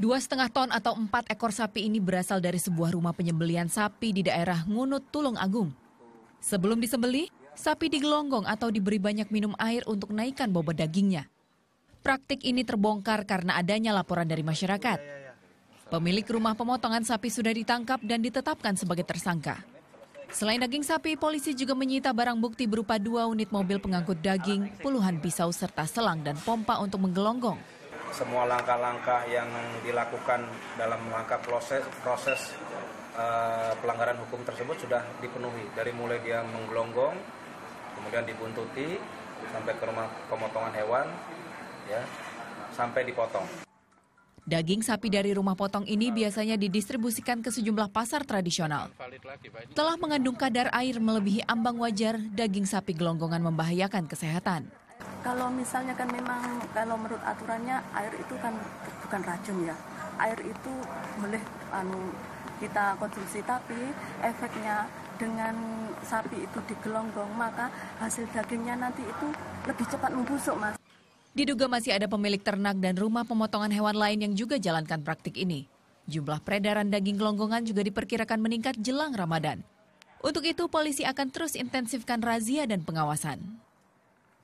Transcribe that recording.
Dua setengah ton atau empat ekor sapi ini berasal dari sebuah rumah penyembelian sapi di daerah Ngunut, Tulung Agung. Sebelum disembeli, sapi digelonggong atau diberi banyak minum air untuk naikkan bobot dagingnya. Praktik ini terbongkar karena adanya laporan dari masyarakat. Pemilik rumah pemotongan sapi sudah ditangkap dan ditetapkan sebagai tersangka. Selain daging sapi, polisi juga menyita barang bukti berupa dua unit mobil pengangkut daging, puluhan pisau serta selang dan pompa untuk menggelonggong semua langkah-langkah yang dilakukan dalam langkah proses proses uh, pelanggaran hukum tersebut sudah dipenuhi dari mulai dia menggelonggong kemudian dibuntuti sampai ke rumah pemotongan hewan ya sampai dipotong. Daging sapi dari rumah potong ini biasanya didistribusikan ke sejumlah pasar tradisional. Telah mengandung kadar air melebihi ambang wajar, daging sapi gelonggongan membahayakan kesehatan. Kalau misalnya kan memang kalau menurut aturannya air itu kan bukan racun ya. Air itu boleh anu kita konsumsi tapi efeknya dengan sapi itu digelonggong maka hasil dagingnya nanti itu lebih cepat membusuk mas. Diduga masih ada pemilik ternak dan rumah pemotongan hewan lain yang juga jalankan praktik ini. Jumlah peredaran daging gelonggongan juga diperkirakan meningkat jelang Ramadan. Untuk itu polisi akan terus intensifkan razia dan pengawasan.